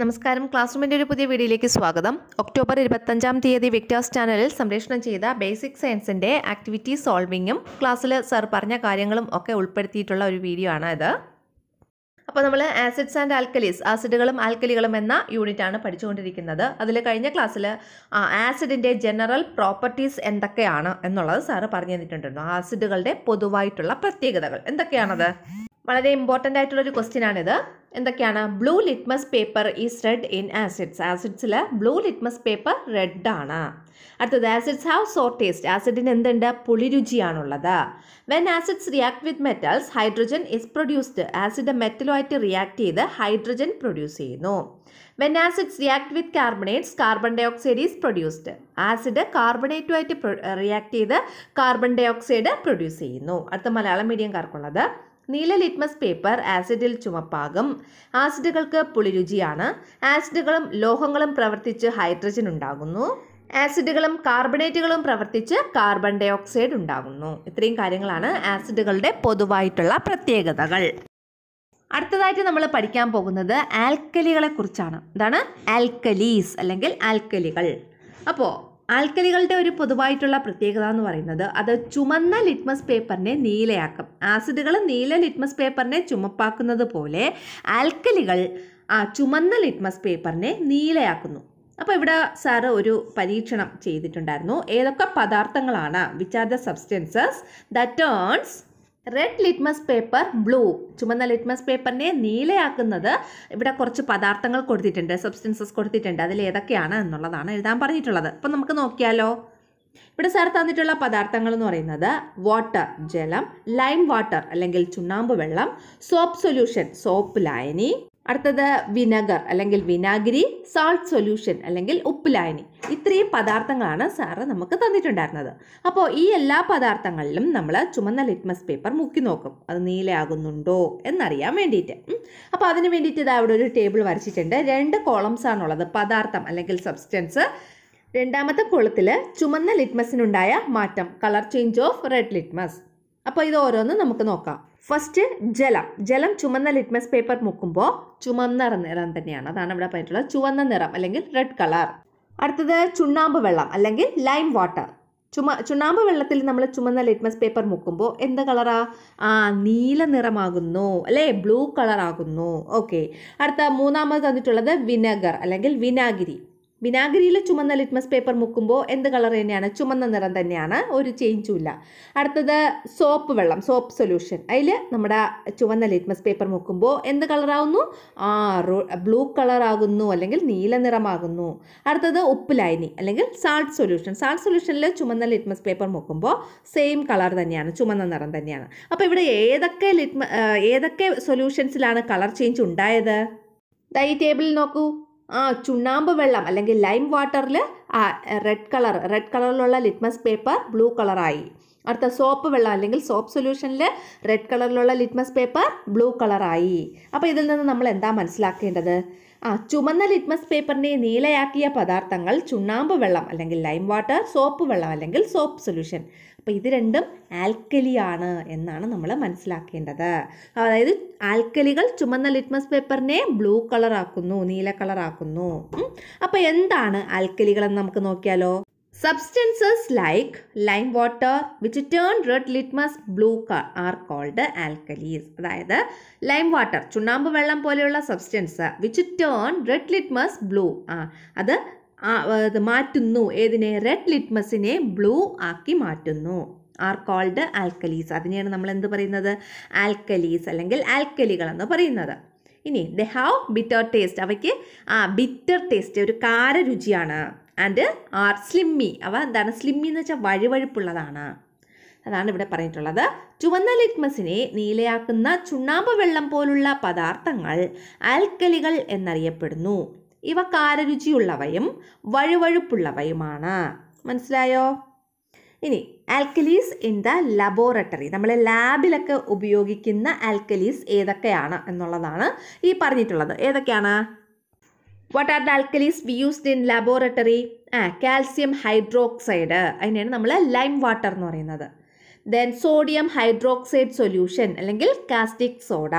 നമസ്കാരം ക്ലാസ് റൂമിൻ്റെ ഒരു പുതിയ വീഡിയോയിലേക്ക് സ്വാഗതം ഒക്ടോബർ ഇരുപത്തഞ്ചാം തീയതി വിക്ടേഴ്സ് ചാനലിൽ സംരക്ഷണം ചെയ്ത ബേസിക് സയൻസിൻ്റെ ആക്ടിവിറ്റി സോൾവിങ്ങും ക്ലാസ്സിൽ സർ പറഞ്ഞ കാര്യങ്ങളും ഒക്കെ ഉൾപ്പെടുത്തിയിട്ടുള്ള ഒരു വീഡിയോ ആണ് ഇത് അപ്പോൾ നമ്മൾ ആസിഡ്സ് ആൻഡ് ആൽക്കലീസ് ആസിഡുകളും ആൽക്കലികളും എന്ന യൂണിറ്റാണ് പഠിച്ചുകൊണ്ടിരിക്കുന്നത് അതിൽ കഴിഞ്ഞ ക്ലാസ്സിൽ ആസിഡിൻ്റെ ജനറൽ പ്രോപ്പർട്ടീസ് എന്തൊക്കെയാണ് എന്നുള്ളത് സാറ് പറഞ്ഞു തന്നിട്ടുണ്ടായിരുന്നു ആസിഡുകളുടെ പൊതുവായിട്ടുള്ള പ്രത്യേകതകൾ എന്തൊക്കെയാണത് വളരെ ഇമ്പോർട്ടൻ്റ് ആയിട്ടുള്ള ഒരു ക്വസ്റ്റ്യൻ ആണിത് എന്തൊക്കെയാണ് blue litmus paper is red in acids ആസിഡ്സിൽ ബ്ലൂ ലിറ്റ്മസ് പേപ്പർ റെഡാണ് അടുത്തത് ആസിഡ്സ് ഹാവ് സോർ ടേസ്റ്റ് ആസിഡിന് എന്തുണ്ട് പുളിരുചിയാണുള്ളത് when acids react with metals hydrogen is produced ആസിഡ് മെറ്റലുമായിട്ട് റിയാക്ട് ചെയ്ത് ഹൈഡ്രജൻ പ്രൊഡ്യൂസ് ചെയ്യുന്നു when acids react with carbonates carbon dioxide is produced ആസിഡ് കാർബണേറ്റുമായിട്ട് റിയാക്ട് ചെയ്ത് കാർബൺ ഡൈ ഓക്സൈഡ് പ്രൊഡ്യൂസ് ചെയ്യുന്നു അടുത്ത മലയാളം മീഡിയംകാർക്കുള്ളത് നീല ലിറ്റ്മസ് പേപ്പർ ആസിഡിൽ ചുമപ്പാകും ആസിഡുകൾക്ക് പുളിരുചിയാണ് ആസിഡുകളും ലോഹങ്ങളും പ്രവർത്തിച്ച് ഹൈഡ്രജൻ ഉണ്ടാകുന്നു ആസിഡുകളും കാർബണേറ്റുകളും പ്രവർത്തിച്ച് കാർബൺ ഡൈ ഓക്സൈഡ് ഉണ്ടാകുന്നു ഇത്രയും കാര്യങ്ങളാണ് ആസിഡുകളുടെ പൊതുവായിട്ടുള്ള പ്രത്യേകതകൾ അടുത്തതായിട്ട് നമ്മൾ പഠിക്കാൻ പോകുന്നത് ആൽക്കലികളെ കുറിച്ചാണ് ഇതാണ് ആൽക്കലീസ് അല്ലെങ്കിൽ ആൽക്കലികൾ അപ്പോൾ ആൽക്കലികളുടെ ഒരു പൊതുവായിട്ടുള്ള പ്രത്യേകത എന്ന് പറയുന്നത് അത് ചുമന്ന ലിറ്റ്മസ് പേപ്പറിനെ നീലയാക്കും ആസിഡുകൾ നീല ലിറ്റ്മസ് പേപ്പറിനെ ചുമപ്പാക്കുന്നത് പോലെ ആൽക്കലികൾ ആ ചുമന്ന ലിറ്റ്മസ് പേപ്പറിനെ നീലയാക്കുന്നു അപ്പോൾ ഇവിടെ സാറ് ഒരു പരീക്ഷണം ചെയ്തിട്ടുണ്ടായിരുന്നു ഏതൊക്കെ പദാർത്ഥങ്ങളാണ് which are the substances the turns red litmus paper blue ചുമന്ന ലിറ്റ്മസ് പേപ്പറിനെ നീലയാക്കുന്നത് ഇവിടെ കുറച്ച് പദാർത്ഥങ്ങൾ കൊടുത്തിട്ടുണ്ട് സബ്സ്റ്റൻസസ് കൊടുത്തിട്ടുണ്ട് അതിൽ ഏതൊക്കെയാണ് എന്നുള്ളതാണ് എഴുതാൻ പറഞ്ഞിട്ടുള്ളത് അപ്പം നമുക്ക് നോക്കിയാലോ ഇവിടെ സാർ തന്നിട്ടുള്ള പദാർത്ഥങ്ങൾ എന്ന് പറയുന്നത് വാട്ടർ ജലം ലൈം വാട്ടർ അല്ലെങ്കിൽ ചുണ്ണാമ്പ് വെള്ളം സോപ്പ് സൊല്യൂഷൻ സോപ്പ് ലായനി അടുത്തത് വിനഗർ അല്ലെങ്കിൽ വിനാഗിരി സാൾട്ട് സൊല്യൂഷൻ അല്ലെങ്കിൽ ഉപ്പിലായനി ഇത്രയും പദാർത്ഥങ്ങളാണ് സാറ് നമുക്ക് തന്നിട്ടുണ്ടായിരുന്നത് അപ്പോൾ ഈ എല്ലാ പദാർത്ഥങ്ങളിലും നമ്മൾ ചുമന്ന ലിറ്റ്മസ് പേപ്പർ മുക്കി നോക്കും അത് നീലയാകുന്നുണ്ടോ എന്നറിയാൻ വേണ്ടിയിട്ട് അപ്പോൾ അതിന് വേണ്ടിയിട്ട് ഇതാ ഇവിടെ ഒരു ടേബിൾ വരച്ചിട്ടുണ്ട് രണ്ട് കോളംസ് ആണുള്ളത് പദാർത്ഥം അല്ലെങ്കിൽ സബ്സ്റ്റൻസ് രണ്ടാമത്തെ കുളത്തിൽ ചുമന്ന ലിറ്റ്മസിനുണ്ടായ മാറ്റം colour change of red litmus അപ്പോൾ ഇത് ഓരോന്ന് നമുക്ക് നോക്കാം ഫസ്റ്റ് ജലം ജലം ചുമന്ന ലിറ്റ്മസ് പേപ്പർ മുക്കുമ്പോൾ ചുമന്ന നിറം തന്നെയാണ് അതാണ് ഇവിടെ പറഞ്ഞിട്ടുള്ളത് ചുവന്ന നിറം അല്ലെങ്കിൽ റെഡ് കളർ അടുത്തത് ചുണ്ണാമ്പ് വെള്ളം അല്ലെങ്കിൽ ലൈം വാട്ടർ ചുമ ചുണ്ണാമ്പ് വെള്ളത്തിൽ നമ്മൾ ചുമന്ന ലിറ്റ്മസ് പേപ്പർ മുക്കുമ്പോൾ എന്ത് കളറാ ആ നീല നിറമാകുന്നു അല്ലേ ബ്ലൂ കളറാകുന്നു ഓക്കെ അടുത്ത മൂന്നാമത് തന്നിട്ടുള്ളത് വിനഗർ അല്ലെങ്കിൽ വിനാഗിരി വിനാഗിരിയിൽ ചുമന്ന ലിറ്റ്മസ് പേപ്പർ മുക്കുമ്പോൾ എന്ത് കളർ തന്നെയാണ് ചുമന്ന നിറം തന്നെയാണ് ഒരു ചേഞ്ചും ഇല്ല അടുത്തത് സോപ്പ് വെള്ളം സോപ്പ് സൊല്യൂഷൻ അതിൽ നമ്മുടെ ചുവന്ന ലിറ്റ്മസ് പേപ്പർ മുക്കുമ്പോൾ എന്ത് കളറാകുന്നു ആ ബ്ലൂ കളറാകുന്നു അല്ലെങ്കിൽ നീല നിറമാകുന്നു അടുത്തത് ഉപ്പ് ലൈനി അല്ലെങ്കിൽ സാൾട്ട് സൊല്യൂഷൻ സാൾട്ട് സൊല്യൂഷനിൽ ചുമന്ന ലിറ്റ്മസ് പേപ്പർ മുക്കുമ്പോൾ സെയിം കളർ തന്നെയാണ് ചുമന്ന നിറം തന്നെയാണ് അപ്പോൾ ഇവിടെ ഏതൊക്കെ ലിറ്റ്മ ഏതൊക്കെ സൊല്യൂഷൻസിലാണ് കളർ ചേഞ്ച് ഉണ്ടായത് ഈ ടേബിളിൽ നോക്കൂ ആ ചുണ്ണാമ്പ് വെള്ളം അല്ലെങ്കിൽ ലൈം വാട്ടറിൽ ആ റെഡ് കളർ റെഡ് കളറിലുള്ള ലിറ്റ്മസ് പേപ്പർ ബ്ലൂ കളറായി അടുത്ത സോപ്പ് വെള്ളം അല്ലെങ്കിൽ സോപ്പ് സൊല്യൂഷനിൽ റെഡ് കളറിലുള്ള ലിറ്റ്മസ് പേപ്പർ ബ്ലൂ കളറായി അപ്പോൾ ഇതിൽ നിന്ന് നമ്മൾ എന്താ മനസ്സിലാക്കേണ്ടത് ആ ചുമന്ന ലിറ്റ്മസ് പേപ്പറിനെ നീലയാക്കിയ പദാർത്ഥങ്ങൾ ചുണ്ണാമ്പ് വെള്ളം അല്ലെങ്കിൽ ലൈം വാട്ടർ സോപ്പ് വെള്ളം അല്ലെങ്കിൽ സോപ്പ് സൊല്യൂഷൻ അപ്പോൾ ഇത് രണ്ടും ആൽക്കലിയാണ് എന്നാണ് നമ്മൾ മനസ്സിലാക്കേണ്ടത് അതായത് ആൽക്കലികൾ ചുമന്ന ലിറ്റ്മസ് പേപ്പറിനെ ബ്ലൂ കളറാക്കുന്നു നീല കളറാക്കുന്നു അപ്പോൾ എന്താണ് ആൽക്കലികൾ എന്ന് നമുക്ക് നോക്കിയാലോ substances like lime water which turn red litmus blue are called alkalis അതായത് ലൈം വാട്ടർ ചുണ്ണാമ്പ് വെള്ളം പോലെയുള്ള substance which turn red litmus blue ആ അത് മാറ്റുന്നു ഏതിനെ റെഡ് ലിറ്റ്മസിനെ ബ്ലൂ ആക്കി മാറ്റുന്നു ആർ കോൾഡ് ആൽക്കലീസ് അതിനെയാണ് നമ്മൾ എന്ത് പറയുന്നത് ആൽക്കലീസ് അല്ലെങ്കിൽ ആൽക്കലികൾ എന്ന് പറയുന്നത് ഇനി ദ ഹാവ് ബിറ്റർ ടേസ്റ്റ് അവയ്ക്ക് ആ ബിറ്റർ ടേസ്റ്റ് ഒരു കാര രുചിയാണ് ആൻഡ് ആർ സ്ലിമ്മി അവ എന്താണ് സ്ലിമ്മി എന്ന് വെച്ചാൽ വഴുവഴുപ്പുള്ളതാണ് അതാണ് ഇവിടെ പറഞ്ഞിട്ടുള്ളത് ചുവന്ന ലിറ്റ്മസിനെ നീലയാക്കുന്ന ചുണ്ണാമ്പ് വെള്ളം പോലുള്ള പദാർത്ഥങ്ങൾ ആൽക്കലികൾ എന്നറിയപ്പെടുന്നു ഇവ കാരരുചിയുള്ളവയും വഴുവഴുപ്പുള്ളവയുമാണ് മനസ്സിലായോ ഇനി ആൽക്കലീസ് ഇൻ ദ ലബോറട്ടറി നമ്മൾ ലാബിലൊക്കെ ഉപയോഗിക്കുന്ന ആൽക്കലീസ് ഏതൊക്കെയാണ് എന്നുള്ളതാണ് ഈ പറഞ്ഞിട്ടുള്ളത് ഏതൊക്കെയാണ് what are the alkalis we used in laboratory ആ കാൽസ്യം ഹൈഡ്രോക്സൈഡ് അതിനെയാണ് നമ്മൾ ലൈം വാട്ടർ എന്ന് പറയുന്നത് ദെൻ സോഡിയം ഹൈഡ്രോക്സൈഡ് സൊല്യൂഷൻ അല്ലെങ്കിൽ caustic soda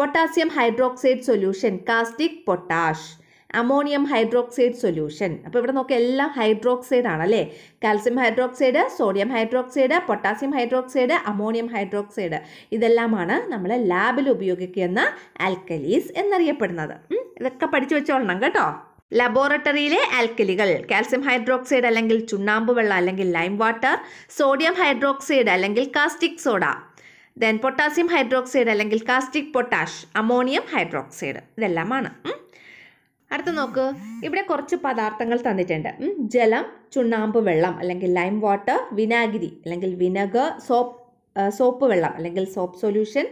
potassium hydroxide solution caustic potash ammonium hydroxide solution അപ്പോൾ ഇവിടെ നോക്കുക എല്ലാം ഹൈഡ്രോക്സൈഡ് ആണ് അല്ലേ calcium hydroxide sodium hydroxide potassium hydroxide ammonium hydroxide ഇതെല്ലാമാണ് നമ്മൾ ലാബിൽ ഉപയോഗിക്കുന്ന ആൽക്കലീസ് എന്നറിയപ്പെടുന്നത് ഇതൊക്കെ പഠിച്ചു വെച്ചോളണം കേട്ടോ ലബോറട്ടറിയിലെ ആൽക്കലികൾ കാൽസ്യം ഹൈഡ്രോക്സൈഡ് അല്ലെങ്കിൽ ചുണ്ണാമ്പ് വെള്ളം അല്ലെങ്കിൽ ലൈം വാട്ടർ സോഡിയം ഹൈഡ്രോക്സൈഡ് അല്ലെങ്കിൽ caustic soda then potassium hydroxide അല്ലെങ്കിൽ കാസ്റ്റിക് പൊട്ടാഷ് അമോണിയം ഹൈഡ്രോക്സൈഡ് ഇതെല്ലാമാണ് അടുത്ത നോക്ക് ഇവിടെ കുറച്ച് പദാർത്ഥങ്ങൾ തന്നിട്ടുണ്ട് ജലം ചുണ്ണാമ്പ് വെള്ളം അല്ലെങ്കിൽ ലൈം വാട്ടർ വിനാഗിരി അല്ലെങ്കിൽ വിനഗർ സോപ്പ് സോപ്പ് വെള്ളം അല്ലെങ്കിൽ സോപ്പ് സൊല്യൂഷൻ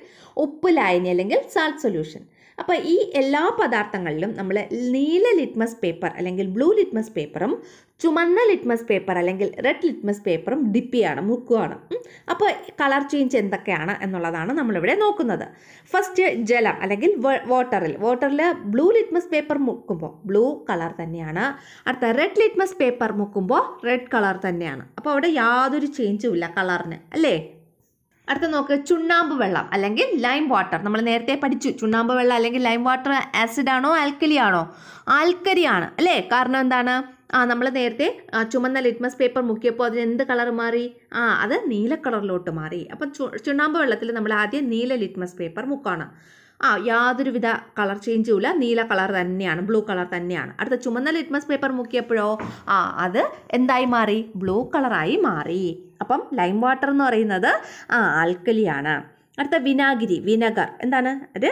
ഉപ്പ് ലായനി അല്ലെങ്കിൽ സാൾട്ട് സൊല്യൂഷൻ അപ്പോൾ ഈ എല്ലാ പദാർത്ഥങ്ങളിലും നമ്മൾ നീല ലിറ്റ്മസ് പേപ്പർ അല്ലെങ്കിൽ ബ്ലൂ ലിറ്റ്മസ് പേപ്പറും ചുമന്ന ലിറ്റ്മസ് പേപ്പർ അല്ലെങ്കിൽ റെഡ് ലിറ്റ്മസ് പേപ്പറും ഡിപ്പ് ചെയ്യണം മുക്കുകയാണ് അപ്പോൾ കളർ ചേഞ്ച് എന്തൊക്കെയാണ് എന്നുള്ളതാണ് നമ്മളിവിടെ നോക്കുന്നത് ഫസ്റ്റ് ജലം അല്ലെങ്കിൽ വാട്ടറിൽ വാട്ടറിൽ ബ്ലൂ ലിറ്റ്മസ് പേപ്പർ മുക്കുമ്പോൾ ബ്ലൂ കളർ തന്നെയാണ് അടുത്ത റെഡ് ലിറ്റ്മസ് പേപ്പർ മുക്കുമ്പോൾ റെഡ് കളർ തന്നെയാണ് അപ്പോൾ അവിടെ യാതൊരു ചേഞ്ചും ഇല്ല കളറിന് അല്ലേ അടുത്ത നോക്ക് ചുണ്ണാമ്പ് വെള്ളം അല്ലെങ്കിൽ ലൈം വാട്ടർ നമ്മൾ നേരത്തെ പഠിച്ചു ചുണ്ണാമ്പ് വെള്ളം അല്ലെങ്കിൽ ലൈം വാട്ടർ ആസിഡ് ആണോ ആൽക്കലി ആണോ ആൽക്കലി ആണ് അല്ലേ കാരണം എന്താണ് ആ നമ്മൾ നേരത്തെ ചുമന്ന ലിറ്റ്മസ് പേപ്പർ മുക്കിയപ്പോൾ അതിന് എന്ത് കളർ മാറി ആ അത് നീല കളറിലോട്ട് മാറി അപ്പം ചുണ്ണാമ്പ് വെള്ളത്തിൽ നമ്മൾ ആദ്യം നീല ലിറ്റ്മസ് പേപ്പർ മുക്കാണ് ആ യാതൊരുവിധ കളർ ചേഞ്ചും ഇല്ല നീല കളർ തന്നെയാണ് ബ്ലൂ കളർ തന്നെയാണ് അടുത്ത ചുമന്ന ലിറ്റ്മസ് പേപ്പർ മുക്കിയപ്പോഴോ ആ അത് എന്തായി മാറി ബ്ലൂ കളറായി മാറി അപ്പം ലൈം വാട്ടർ എന്ന് പറയുന്നത് ആ ആൽക്കലിയാണ് അടുത്ത വിനാഗിരി വിനഗർ എന്താണ് അത്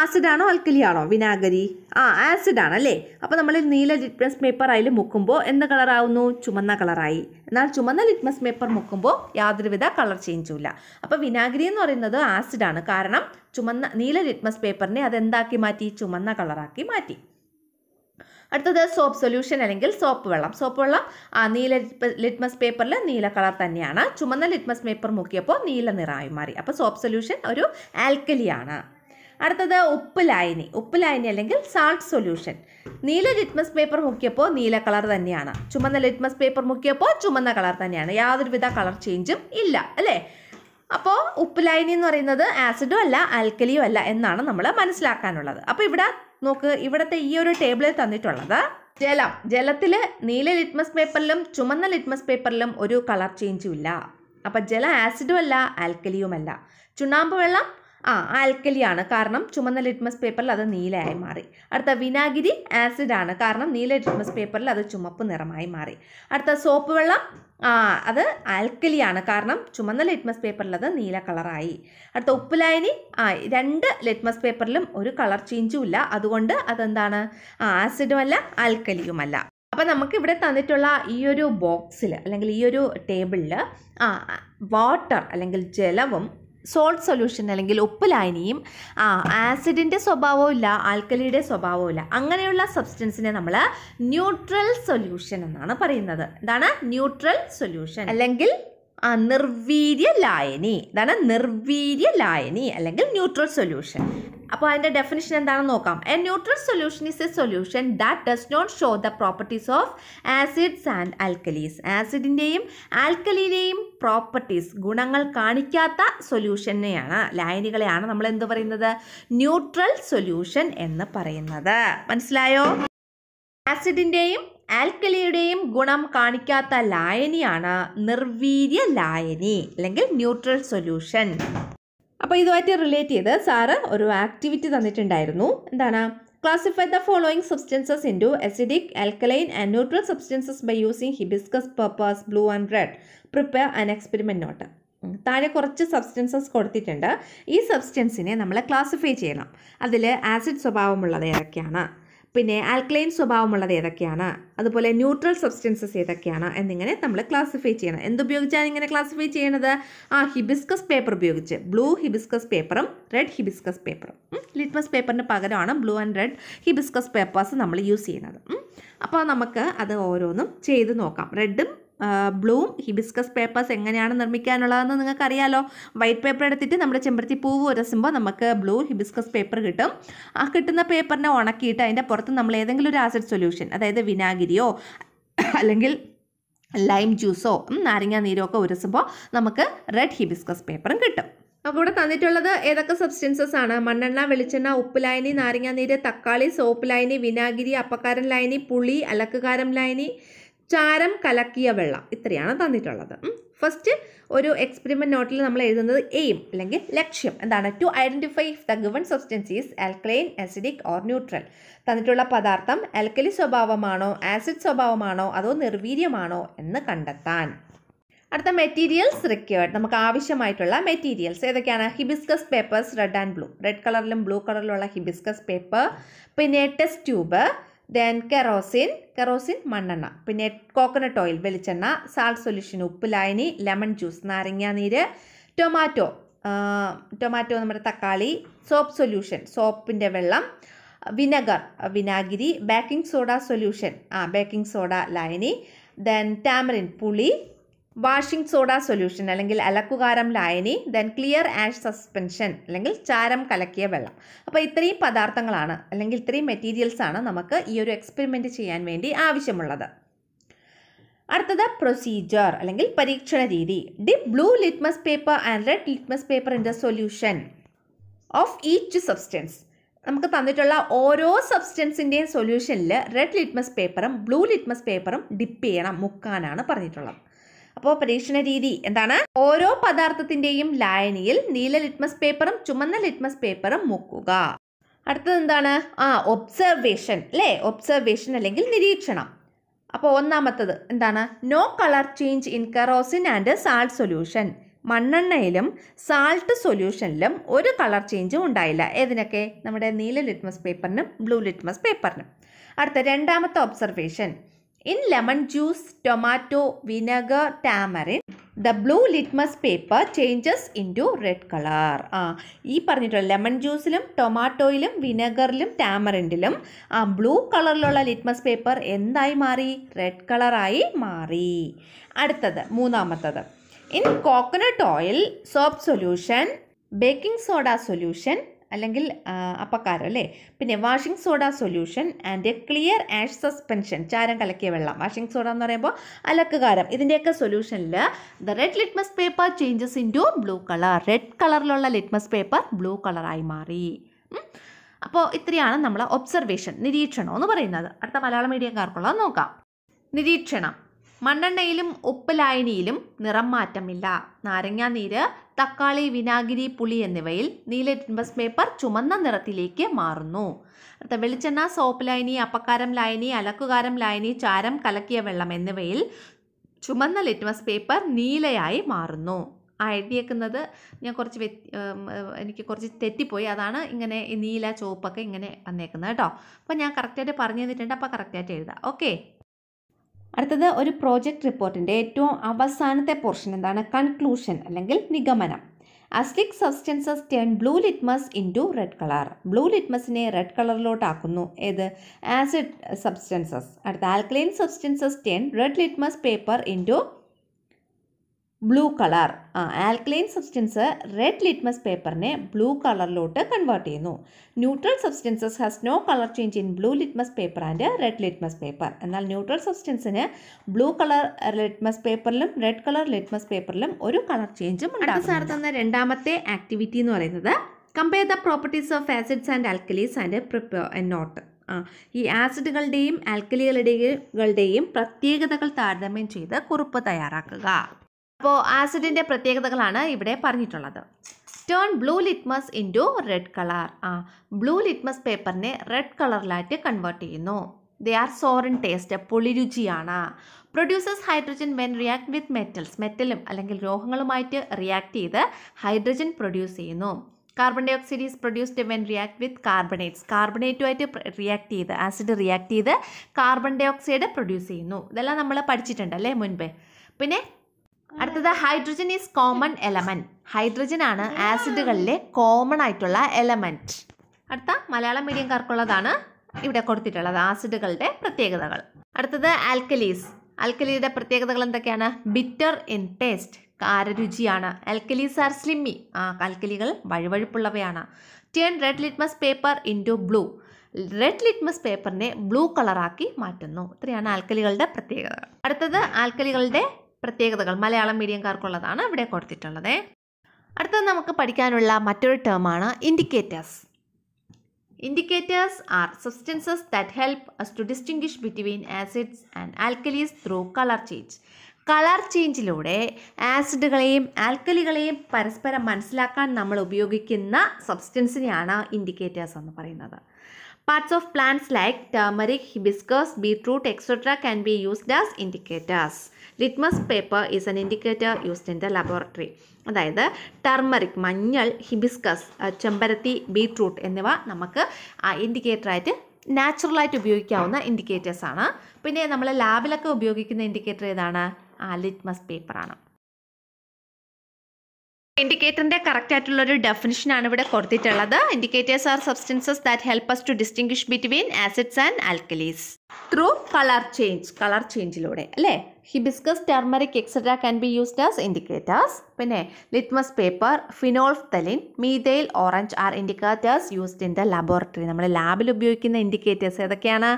ആസിഡ് ആണോ അൽക്കലി ആണോ വിനാഗിരി ആ ആസിഡ് ആണല്ലേ അപ്പോൾ നമ്മൾ നീല ലിറ്റ്മസ് പേപ്പർ അതിൽ മുക്കുമ്പോൾ എന്ത് കളറാവുന്നു ചുമന്ന കളറായി എന്നാൽ ചുമന്ന ലിറ്റ്മസ് പേപ്പർ മുക്കുമ്പോൾ യാതൊരുവിധ കളർ ചേഞ്ചും ഇല്ല അപ്പോൾ വിനാഗിരി എന്ന് പറയുന്നത് ആസിഡാണ് കാരണം ചുമന്ന നീല ലിറ്റ്മസ് പേപ്പറിനെ അതെന്താക്കി മാറ്റി ചുമന്ന കളറാക്കി മാറ്റി അടുത്തത് സോപ്പ് സൊല്യൂഷൻ അല്ലെങ്കിൽ സോപ്പ് വെള്ളം സോപ്പ് വെള്ളം ആ നീല ലിറ്റ്മസ് പേപ്പറിൽ നീല കളർ തന്നെയാണ് ചുമന്ന ലിറ്റ്മസ് പേപ്പർ മുക്കിയപ്പോൾ നീല നിറമായി മാറി അപ്പോൾ സോപ്പ് സൊല്യൂഷൻ ഒരു ആൽക്കലിയാണ് അടുത്തത് ഉപ്പ് ലായനി ഉപ്പ് ലായനി അല്ലെങ്കിൽ സാൾട്ട് സൊല്യൂഷൻ നീല ലിറ്റ്മസ് പേപ്പർ മുക്കിയപ്പോൾ നീല കളർ തന്നെയാണ് ചുമന്ന ലിറ്റ്മസ് പേപ്പർ മുക്കിയപ്പോൾ ചുമന്ന കളർ തന്നെയാണ് യാതൊരുവിധ കളർ ചേഞ്ചും ഇല്ല അല്ലേ അപ്പോൾ ഉപ്പ് ലായനി എന്ന് പറയുന്നത് ആസിഡും അല്ല ആൽക്കലിയും അല്ല എന്നാണ് നമ്മൾ മനസ്സിലാക്കാനുള്ളത് അപ്പോൾ ഇവിടെ നോക്ക് ഇവിടുത്തെ ഈ ഒരു ടേബിളിൽ തന്നിട്ടുള്ളത് ജലം ജലത്തിൽ നീല ലിറ്റ്മസ് പേപ്പറിലും ചുമന്ന ലിറ്റ്മസ് പേപ്പറിലും ഒരു കളർ ചേഞ്ചും ഇല്ല അപ്പം ജലം ആസിഡും അല്ല ആൽക്കലിയുമല്ല ചുണ്ണാമ്പ് വെള്ളം ആ ആൽക്കലിയാണ് കാരണം ചുമന്ന ലിറ്റ്മസ് പേപ്പറിൽ അത് നീലയായി മാറി അടുത്ത വിനാഗിരി ആസിഡ് ആണ് കാരണം നീല ലിറ്റ്മസ് പേപ്പറിൽ അത് ചുമപ്പ് നിറമായി മാറി അടുത്ത സോപ്പ് വെള്ളം അത് ആൽക്കലിയാണ് കാരണം ചുമന്ന ലിറ്റ്മസ് പേപ്പറിൽ അത് നീല കളറായി അടുത്ത ഉപ്പുലായനി ആ രണ്ട് ലിറ്റ്മസ് പേപ്പറിലും ഒരു കളർ ചേഞ്ചുമില്ല അതുകൊണ്ട് അതെന്താണ് ആസിഡുമല്ല ആൽക്കലിയുമല്ല അപ്പം നമുക്ക് ഇവിടെ തന്നിട്ടുള്ള ഈ ഒരു ബോക്സിൽ അല്ലെങ്കിൽ ഈ ഒരു ടേബിളിൽ വാട്ടർ അല്ലെങ്കിൽ ജലവും സോൾട്ട് സൊല്യൂഷൻ അല്ലെങ്കിൽ ഉപ്പ് ലായനിയും ആ ആസിഡിൻ്റെ സ്വഭാവവും ഇല്ല ആൽക്കലിയുടെ സ്വഭാവവും ഇല്ല അങ്ങനെയുള്ള സബ്സ്റ്റൻസിനെ നമ്മൾ ന്യൂട്രൽ സൊല്യൂഷൻ എന്നാണ് പറയുന്നത് എന്താണ് ന്യൂട്രൽ സൊല്യൂഷൻ അല്ലെങ്കിൽ ആ നിർവീര്യ ലായനി ഇതാണ് നിർവീര്യ ലായനി അല്ലെങ്കിൽ ന്യൂട്രൽ സൊല്യൂഷൻ അപ്പോൾ അതിൻ്റെ ഡെഫിനിഷൻ എന്താണെന്ന് നോക്കാം a neutral solution is a solution that does not show the properties of acids and alkalis ആസിഡിൻ്റെയും ആൽക്കലിയിലെയും പ്രോപ്പർട്ടീസ് ഗുണങ്ങൾ കാണിക്കാത്ത സൊല്യൂഷനെയാണ് ലായനികളെയാണ് നമ്മൾ എന്ത് പറയുന്നത് ന്യൂട്രൽ സൊല്യൂഷൻ എന്ന് പറയുന്നത് മനസ്സിലായോ ആസിഡിൻ്റെയും ആൽക്കലിയുടെയും ഗുണം കാണിക്കാത്ത ലായനിയാണ് നിർവീര്യ ലായനി അല്ലെങ്കിൽ ന്യൂട്രൽ സൊല്യൂഷൻ അപ്പോൾ ഇതുമായിട്ട് റിലേറ്റ് ചെയ്ത് സാറ് ഒരു ആക്ടിവിറ്റി തന്നിട്ടുണ്ടായിരുന്നു എന്താണ് classify the following substances to acidic alkaline and neutral substances by using hibiscus papers blue and red prepare an experiment note താഴെ കുറച്ച് സബ്സ്റ്റൻസസ് കൊടുത്തിട്ടുണ്ട് ഈ സബ്സ്റ്റൻസിനെ നമ്മൾ ക്ലാസിഫൈ ചെയ്യണം അതിൽ ആസിഡ് സ്വഭാവമുള്ളത് ഏതൊക്കെയാണ് പിന്നെ ആൽക്ലൈൻ സ്വഭാവമുള്ളത് ഏതൊക്കെയാണ് അതുപോലെ ന്യൂട്രൽ സബ്സ്റ്റൻസസ് ഏതൊക്കെയാണ് എന്നിങ്ങനെ നമ്മൾ ക്ലാസിഫൈ ചെയ്യണം എന്തുപയോഗിച്ചാണ് ഇങ്ങനെ ക്ലാസിഫൈ ചെയ്യണത് ആ ഹിബിസ്കസ് പേപ്പർ ഉപയോഗിച്ച് ബ്ലൂ ഹിബിസ്കസ് പേപ്പറും റെഡ് ഹിബിസ്കസ് പേപ്പറും ലിറ്റ്മസ് പേപ്പറിന് പകരമാണ് blue and red hibiscus papers നമ്മൾ യൂസ് ചെയ്യുന്നത് അപ്പോൾ നമുക്ക് അത് ഓരോന്നും ചെയ്ത് നോക്കാം റെഡും ബ്ലൂം ഹിബിസ്കസ് പേപ്പേഴ്സ് എങ്ങനെയാണ് നിർമ്മിക്കാനുള്ളതെന്ന് നിങ്ങൾക്കറിയാലോ വൈറ്റ് പേപ്പർ എടുത്തിട്ട് നമ്മുടെ ചെമ്പരത്തി പൂവ് ഉരസുമ്പോൾ നമുക്ക് ബ്ലൂ ഹിബിസ്കസ് പേപ്പർ കിട്ടും ആ കിട്ടുന്ന പേപ്പറിനെ ഉണക്കിയിട്ട് അതിൻ്റെ പുറത്ത് നമ്മൾ ഏതെങ്കിലും ഒരു ആസിഡ് സൊല്യൂഷൻ അതായത് വിനാഗിരിയോ അല്ലെങ്കിൽ ലൈം ജ്യൂസോ നാരങ്ങ നീരോ ഒക്കെ ഉരസുമ്പോൾ നമുക്ക് റെഡ് ഹിബിസ്കസ് പേപ്പറും കിട്ടും അപ്പോൾ ഇവിടെ തന്നിട്ടുള്ളത് ഏതൊക്കെ സബ്സ്റ്റൻസസ് ആണ് മണ്ണെണ്ണ വെളിച്ചെണ്ണ ഉപ്പ് ലായനി നാരങ്ങാനീര് തക്കാളി സോപ്പ് ലായനി വിനാഗിരി അപ്പക്കാരൻ ലായനി പുളി അലക്കുകാരം ലായനി ചാരം കലക്കിയ വെള്ളം ഇത്രയാണ് തന്നിട്ടുള്ളത് ഫസ്റ്റ് ഒരു എക്സ്പെരിമെൻറ്റ് നോട്ടിൽ നമ്മൾ എഴുതുന്നത് എയിം അല്ലെങ്കിൽ ലക്ഷ്യം എന്താണ് to identify if the given substance is alkaline acidic or neutral തന്നിട്ടുള്ള പദാർത്ഥം ആൽക്കലി സ്വഭാവമാണോ ആസിഡ് സ്വഭാവമാണോ അതോ നിർവീര്യമാണോ എന്ന് കണ്ടെത്താൻ അടുത്ത മെറ്റീരിയൽസ് റിക്വേർഡ് നമുക്ക് ആവശ്യമായിട്ടുള്ള മെറ്റീരിയൽസ് ഏതൊക്കെയാണ് hibiscus papers red and blue red കളറിലും ബ്ലൂ കളറിലുള്ള ഹിബിസ്കസ് പേപ്പർ പിന്നെ test tube then kerosene kerosene മണ്ണെണ്ണ പിന്നെ കോക്കനട്ട് ഓയിൽ വെളിച്ചെണ്ണ സാൾട്ട് സൊല്യൂഷൻ ഉപ്പ് ലായനി ലെമൺ ജ്യൂസ് നാരങ്ങ നീര് ടൊമാറ്റോ ടൊമാറ്റോ നമ്മുടെ തക്കാളി സോപ്പ് സൊല്യൂഷൻ സോപ്പിൻ്റെ വെള്ളം വിനഗർ വിനാഗിരി ബേക്കിംഗ് സോഡ സൊല്യൂഷൻ ആ ബേക്കിംഗ് സോഡ ലായനി ദെൻ ടാമറിൻ പുളി വാഷിംഗ് സോഡ സൊല്യൂഷൻ അല്ലെങ്കിൽ അലക്കുകാരം ലായനി ദെൻ ക്ലിയർ ആഷ് സസ്പെൻഷൻ അല്ലെങ്കിൽ ചാരം കലക്കിയ വെള്ളം അപ്പോൾ ഇത്രയും പദാർത്ഥങ്ങളാണ് അല്ലെങ്കിൽ ഇത്രയും മെറ്റീരിയൽസാണ് നമുക്ക് ഈ ഒരു എക്സ്പെരിമെൻറ്റ് ചെയ്യാൻ വേണ്ടി ആവശ്യമുള്ളത് അടുത്തത് പ്രൊസീജിയർ അല്ലെങ്കിൽ പരീക്ഷണ രീതി dip blue litmus paper and red litmus paper in the solution of each substance നമുക്ക് തന്നിട്ടുള്ള ഓരോ സബ്സ്റ്റൻസിൻ്റെയും സൊല്യൂഷനിൽ റെഡ് ലിറ്റ്മസ് പേപ്പറും ബ്ലൂ ലിറ്റ്മസ് പേപ്പറും ഡിപ്പ് ചെയ്യണം മുക്കാനാണ് പറഞ്ഞിട്ടുള്ളത് അപ്പോൾ പരീക്ഷണ രീതി എന്താണ് ഓരോ പദാർത്ഥത്തിന്റെയും ലായനിയിൽ നീല ലിറ്റ്മസ് പേപ്പറും ചുമന്ന ലിറ്റ്മസ് പേപ്പറും മുക്കുക അടുത്തത് എന്താണ് ആ ഒബ്സർവേഷൻ അല്ലേ ഒബ്സർവേഷൻ അല്ലെങ്കിൽ നിരീക്ഷണം അപ്പോൾ ഒന്നാമത്തത് എന്താണ് no colour change in kerosene and salt solution മണ്ണെണ്ണയിലും സാൾട്ട് സൊല്യൂഷനിലും ഒരു കളർ ചേഞ്ചും ഉണ്ടായില്ല ഏതിനൊക്കെ നമ്മുടെ നീല ലിറ്റ്മസ് പേപ്പറിനും ബ്ലൂ ലിറ്റ്മസ് പേപ്പറിനും അടുത്ത രണ്ടാമത്തെ observation In lemon juice, tomato, vinegar, tamarind, the blue litmus paper changes into red color. ആ ഈ പറഞ്ഞിട്ടുള്ള ലെമൺ ജ്യൂസിലും ടൊമാറ്റോയിലും വിനെഗറിലും ടാമറിൻഡിലും ആ ബ്ലൂ കളറിലുള്ള ലിറ്റ്മസ് പേപ്പർ എന്തായി മാറി റെഡ് കളറായി മാറി അടുത്തത് മൂന്നാമത്തത് in coconut oil soap solution baking soda solution അല്ലെങ്കിൽ അപ്പക്കാരം അല്ലേ പിന്നെ washing soda solution and a clear ash suspension ചാരം കലക്കിയ വെള്ളം വാഷിംഗ് സോഡ എന്ന് പറയുമ്പോൾ അലക്കുകാരം ഇതിൻ്റെയൊക്കെ സൊല്യൂഷനിൽ the red litmus paper changes into blue colour red കളറിലുള്ള ലിറ്റ്മസ് പേപ്പർ ബ്ലൂ കളറായി മാറി അപ്പോൾ ഇത്രയാണ് നമ്മൾ ഒബ്സർവേഷൻ നിരീക്ഷണം എന്ന് പറയുന്നത് അടുത്ത മലയാള മീഡിയക്കാർക്കുള്ളത് നോക്കാം നിരീക്ഷണം മണ്ണെണ്ണയിലും ഉപ്പ് ലായനിയിലും നിറം മാറ്റമില്ല നാരങ്ങാ നീര് തക്കാളി വിനാഗിരി പുളി എന്നിവയിൽ നീല ടിൻബസ് പേപ്പർ ചുമന്ന നിറത്തിലേക്ക് മാറുന്നു അടുത്ത വെളിച്ചെണ്ണ സോപ്പ് ലൈനി അപ്പക്കാരം ലൈനി അലക്കുകാരം ലൈനി ചാരം കലക്കിയ വെള്ളം എന്നിവയിൽ ചുമന്ന ലിറ്റ്മസ് പേപ്പർ നീലയായി മാറുന്നു ആ എഴുതിയേക്കുന്നത് ഞാൻ കുറച്ച് എനിക്ക് കുറച്ച് തെറ്റിപ്പോയി അതാണ് ഇങ്ങനെ നീല ചുവപ്പൊക്കെ ഇങ്ങനെ വന്നേക്കുന്നത് കേട്ടോ അപ്പോൾ ഞാൻ കറക്റ്റായിട്ട് പറഞ്ഞു തന്നിട്ടുണ്ട് അപ്പോൾ കറക്റ്റായിട്ട് എഴുതാം ഓക്കെ അടുത്തത് ഒരു പ്രോജക്റ്റ് റിപ്പോർട്ടിൻ്റെ ഏറ്റവും അവസാനത്തെ പോർഷൻ എന്താണ് കൺക്ലൂഷൻ അല്ലെങ്കിൽ നിഗമനം acidic substances turn blue litmus to red colour blue ലിറ്റ്മസിനെ റെഡ് കളറിലോട്ടാക്കുന്നു ഏത് ആസിഡ് സബ്സ്റ്റൻസസ് അടുത്ത alkaline substances turn red litmus paper to blue colour ആ ആൽക്ലൈൻ സബ്സ്റ്റൻസ് റെഡ് ലിറ്റ്മസ് പേപ്പറിനെ ബ്ലൂ കളറിലോട്ട് കൺവേർട്ട് ചെയ്യുന്നു neutral substances has no colour change in blue litmus paper and red litmus paper എന്നാൽ neutral സബ്സ്റ്റൻസിന് blue colour litmus പേപ്പറിലും red colour litmus പേപ്പറിലും ഒരു colour ചേഞ്ചും ഉണ്ടാകും സാർ തന്ന രണ്ടാമത്തെ ആക്ടിവിറ്റി എന്ന് പറയുന്നത് compare the properties of acids and alkalis and prepare note ആ ഈ ആസിഡുകളുടെയും ആൽക്കലികളുടെയും പ്രത്യേകതകൾ താരതമ്യം ചെയ്ത് കുറിപ്പ് തയ്യാറാക്കുക അപ്പോൾ ആസിഡിൻ്റെ പ്രത്യേകതകളാണ് ഇവിടെ പറഞ്ഞിട്ടുള്ളത് turn blue litmus into red colour ആ ബ്ലൂ ലിറ്റ്മസ് പേപ്പറിനെ റെഡ് കളറിലായിട്ട് കൺവേർട്ട് ചെയ്യുന്നു ദേ ആർ സോറിൻ ടേസ്റ്റ് പൊളിരുചിയാണ് produces hydrogen when react with metals മെറ്റലും അല്ലെങ്കിൽ ലോഹങ്ങളുമായിട്ട് റിയാക്ട് ചെയ്ത് ഹൈഡ്രജൻ പ്രൊഡ്യൂസ് ചെയ്യുന്നു carbon dioxide is produced when react with carbonates കാർബണേറ്റുമായിട്ട് റിയാക്ട് ചെയ്ത് ആസിഡ് റിയാക്ട് ചെയ്ത് കാർബൺ ഡൈ ഓക്സൈഡ് പ്രൊഡ്യൂസ് ചെയ്യുന്നു ഇതെല്ലാം നമ്മൾ പഠിച്ചിട്ടുണ്ട് അല്ലേ മുൻപേ പിന്നെ അടുത്തത് hydrogen is common element hydrogen ആണ് ആസിഡുകളിലെ കോമൺ ആയിട്ടുള്ള എലമെന്റ് അടുത്ത മലയാളം മീഡിയംകാർക്കുള്ളതാണ് ഇവിടെ കൊടുത്തിട്ടുള്ളത് ആസിഡുകളുടെ പ്രത്യേകതകൾ അടുത്തത് ആൽക്കലീസ് അൽക്കലിയുടെ പ്രത്യേകതകൾ എന്തൊക്കെയാണ് ബിറ്റർ ഇൻ ടേസ്റ്റ് കാരരുചിയാണ് അൽക്കലീസ് ആർ സ്ലിമ്മി ആ അൽക്കലികൾ വഴുവഴുപ്പുള്ളവയാണ് turn red litmus paper into blue red litmus പേപ്പറിനെ ബ്ലൂ കളറാക്കി മാറ്റുന്നു ഇത്രയാണ് ആൽക്കലികളുടെ പ്രത്യേകത അടുത്തത് ആൽക്കലികളുടെ പ്രത്യേകതകൾ മലയാളം മീഡിയംകാർക്കുള്ളതാണ് ഇവിടെ കൊടുത്തിട്ടുള്ളത് അടുത്തത് നമുക്ക് പഠിക്കാനുള്ള മറ്റൊരു ടേമാണ് indicators indicators are substances that help us to distinguish between acids and alkalis through colour change colour ചേഞ്ചിലൂടെ ആസിഡുകളെയും ആൽക്കലികളെയും പരസ്പരം മനസ്സിലാക്കാൻ നമ്മൾ ഉപയോഗിക്കുന്ന സബ്സ്റ്റൻസിനെയാണ് ഇൻഡിക്കേറ്റേഴ്സ് എന്ന് പറയുന്നത് parts of plants like turmeric hibiscus beetroot etcetera can be used as indicators litmus paper is an indicator used in the laboratory അതായത് ടർമറിക് മഞ്ഞൾ ഹിബിസ്കസ് ചെമ്പരത്തി ബീട്രൂട്ട് എന്നിവ നമുക്ക് ഇൻഡിക്കേറ്ററായിട്ട് നാച്ചുറലായിട്ട് ഉപയോഗിക്കാവുന്ന ഇൻഡിക്കേറ്റേഴ്സ് ആണ് പിന്നെ നമ്മൾ ലാബിലൊക്കെ ഉപയോഗിക്കുന്ന ഇൻഡിക്കേറ്റർ ഏതാണ് ആ ലിറ്റ്മസ് പേപ്പറാണ് ഇൻഡിക്കേറ്ററിൻ്റെ കറക്റ്റ് ആയിട്ടുള്ള ഒരു ഡെഫിനിഷനാണ് ഇവിടെ കൊടുത്തിട്ടുള്ളത് indicators are substances that help us to distinguish between acids and alkalis through colour change colour ചേഞ്ചിലൂടെ അല്ലേ hibiscus turmeric etcetera can be used as indicators പിന്നെ litmus paper phenolph phenolphthalein methyl orange are indicators used in the laboratory നമ്മൾ ലാബിൽ ഉപയോഗിക്കുന്ന indicators ഏതൊക്കെയാണ്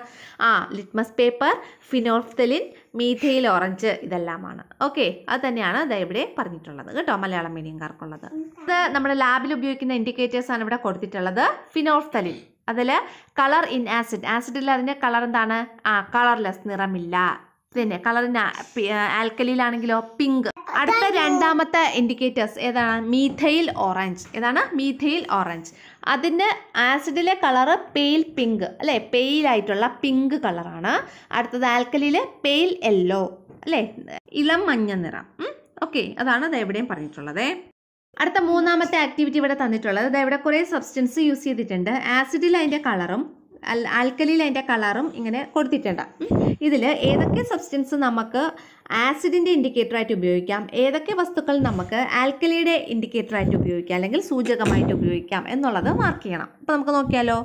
ആ litmus paper phenolph phenolphthalein methyl orange ഇതെല്ലാമാണ് okay അത് തന്നെയാണ് അത് ഇവിടെ പറഞ്ഞിട്ടുള്ളത് കേട്ടോ മലയാളം മീഡിയംകാർക്കുള്ളത് അത് നമ്മുടെ ലാബിൽ ഉപയോഗിക്കുന്ന ഇൻഡിക്കേറ്റേഴ്സാണ് ഇവിടെ കൊടുത്തിട്ടുള്ളത് തലിൻ അതിൽ കളർ ഇൻ ആസിഡ് ആസിഡിൽ അതിൻ്റെ കളർ എന്താണ് ആ കളർലെസ് നിറമില്ല പിന്നെ കളറിന് ആൽക്കലിയിലാണെങ്കിലോ പിങ്ക് അടുത്ത രണ്ടാമത്തെ ഇൻഡിക്കേറ്റേഴ്സ് ഏതാണ് മീഥൈൽ ഓറഞ്ച് ഏതാണ് മീഥൈൽ ഓറഞ്ച് അതിൻ്റെ ആസിഡിലെ കളറ് പെയിൽ പിങ്ക് അല്ലേ പെയിലായിട്ടുള്ള പിങ്ക് കളറാണ് അടുത്തത് ആൽക്കലിയിലെ പെയിൽ യെല്ലോ അല്ലേ ഇളം മഞ്ഞ നിറം ഓക്കെ അതാണ് അത് എവിടെയും പറഞ്ഞിട്ടുള്ളത് അടുത്ത മൂന്നാമത്തെ ആക്ടിവിറ്റി ഇവിടെ തന്നിട്ടുള്ളത് ഇവിടെ കുറേ സബ്സ്റ്റൻസ് യൂസ് ചെയ്തിട്ടുണ്ട് ആസിഡിൽ അതിൻ്റെ കളറും ആൽക്കലിയിൽ അതിൻ്റെ കളറും ഇങ്ങനെ കൊടുത്തിട്ടുണ്ട് ഇതിൽ ഏതൊക്കെ സബ്സ്റ്റൻസ് നമുക്ക് ആസിഡിൻ്റെ ഇൻഡിക്കേറ്ററായിട്ട് ഉപയോഗിക്കാം ഏതൊക്കെ വസ്തുക്കൾ നമുക്ക് ആൽക്കലിയുടെ ഇൻഡിക്കേറ്ററായിട്ട് ഉപയോഗിക്കാം അല്ലെങ്കിൽ സൂചകമായിട്ട് ഉപയോഗിക്കാം എന്നുള്ളത് മാർക്ക് ചെയ്യണം അപ്പോൾ നമുക്ക് നോക്കിയാലോ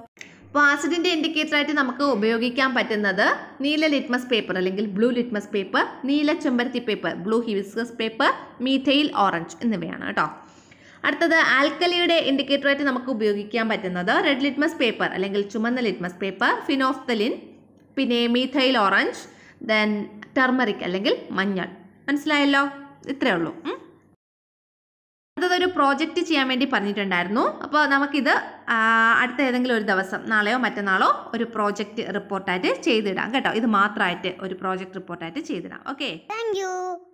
അപ്പോൾ ആസിഡിൻ്റെ ഇൻഡിക്കേറ്ററായിട്ട് നമുക്ക് ഉപയോഗിക്കാൻ പറ്റുന്നത് നീല ലിറ്റ്മസ് പേപ്പർ അല്ലെങ്കിൽ ബ്ലൂ ലിറ്റ്മസ് പേപ്പർ നീല ചെമ്പരത്തി paper blue hibiscus paper methyl orange എന്നിവയാണ് കേട്ടോ അടുത്തത് ആൽക്കലിയുടെ ഇൻഡിക്കേറ്ററായിട്ട് നമുക്ക് ഉപയോഗിക്കാൻ പറ്റുന്നത് റെഡ് ലിറ്റ്മസ് പേപ്പർ അല്ലെങ്കിൽ ചുമന്ന ലിറ്റ്മസ് പേപ്പർ ഫിനോഫ്തലിൻ പിന്നെ മീഥൈൽ ഓറഞ്ച് ദെൻ ടെർമറിക് അല്ലെങ്കിൽ മഞ്ഞൾ മനസ്സിലായല്ലോ ഇത്രയേ ഉള്ളൂ അടുത്തതൊരു പ്രോജക്റ്റ് ചെയ്യാൻ വേണ്ടി പറഞ്ഞിട്ടുണ്ടായിരുന്നു അപ്പോൾ നമുക്കിത് അടുത്ത ഏതെങ്കിലും ഒരു ദിവസം നാളെയോ മറ്റന്നാളോ ഒരു പ്രോജക്റ്റ് റിപ്പോർട്ടായിട്ട് ചെയ്തിടാം കേട്ടോ ഇത് മാത്രമായിട്ട് ഒരു പ്രോജക്റ്റ് റിപ്പോർട്ടായിട്ട് ചെയ്തിടാം ഓക്കെ താങ്ക്